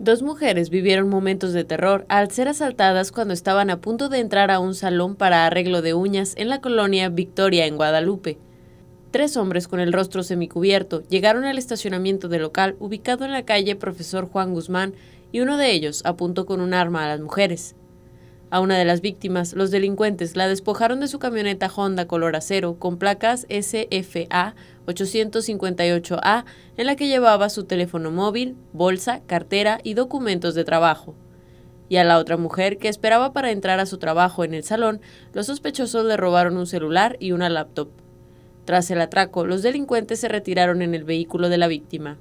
Dos mujeres vivieron momentos de terror al ser asaltadas cuando estaban a punto de entrar a un salón para arreglo de uñas en la colonia Victoria en Guadalupe. Tres hombres con el rostro semicubierto llegaron al estacionamiento del local ubicado en la calle Profesor Juan Guzmán y uno de ellos apuntó con un arma a las mujeres. A una de las víctimas, los delincuentes la despojaron de su camioneta Honda color acero con placas SFA 858A en la que llevaba su teléfono móvil, bolsa, cartera y documentos de trabajo. Y a la otra mujer que esperaba para entrar a su trabajo en el salón, los sospechosos le robaron un celular y una laptop. Tras el atraco, los delincuentes se retiraron en el vehículo de la víctima.